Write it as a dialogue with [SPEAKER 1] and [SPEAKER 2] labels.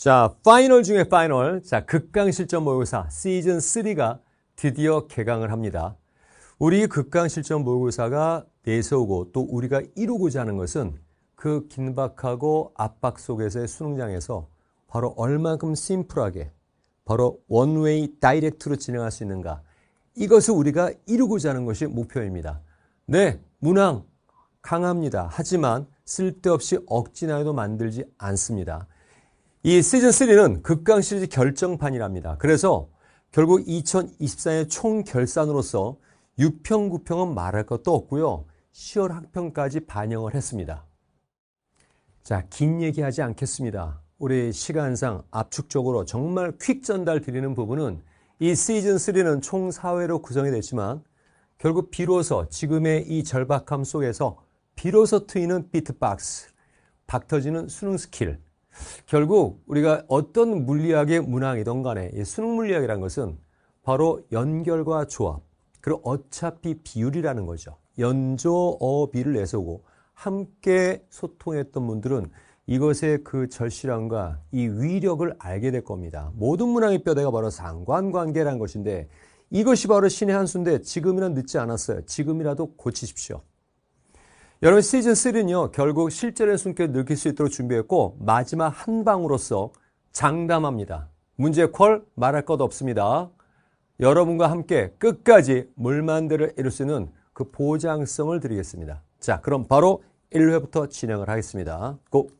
[SPEAKER 1] 자, 파이널 중에 파이널. 자, 극강 실전 모의고사 시즌 3가 드디어 개강을 합니다. 우리 극강 실전 모의고사가 내세우고 또 우리가 이루고자 하는 것은 그 긴박하고 압박 속에서의 수능장에서 바로 얼만큼 심플하게 바로 원웨이 다이렉트로 진행할 수 있는가. 이것을 우리가 이루고자 하는 것이 목표입니다. 네, 문항 강합니다. 하지만 쓸데없이 억지나도 만들지 않습니다. 이 시즌3는 극강 시리즈 결정판이랍니다. 그래서 결국 2024년 총 결산으로서 6평, 9평은 말할 것도 없고요. 10월 학평까지 반영을 했습니다. 자, 긴 얘기하지 않겠습니다. 우리 시간상 압축적으로 정말 퀵 전달 드리는 부분은 이 시즌3는 총 4회로 구성이 됐지만 결국 비로소 지금의 이 절박함 속에서 비로소 트이는 비트박스, 박 터지는 수능 스킬, 결국 우리가 어떤 물리학의 문항이든 간에 수능 물리학이라는 것은 바로 연결과 조합, 그리고 어차피 비율이라는 거죠. 연조, 어, 비를 내세우고 함께 소통했던 분들은 이것의 그 절실함과 이 위력을 알게 될 겁니다. 모든 문항의 뼈대가 바로 상관관계라는 것인데 이것이 바로 신의 한 수인데 지금이란 늦지 않았어요. 지금이라도 고치십시오. 여러분 시즌 3는요 결국 실제를 로 숨겨 느낄 수 있도록 준비했고 마지막 한 방으로서 장담합니다. 문제 콜 말할 것 없습니다. 여러분과 함께 끝까지 물만대를 이룰 수 있는 그 보장성을 드리겠습니다. 자 그럼 바로 1회부터 진행을 하겠습니다. 고!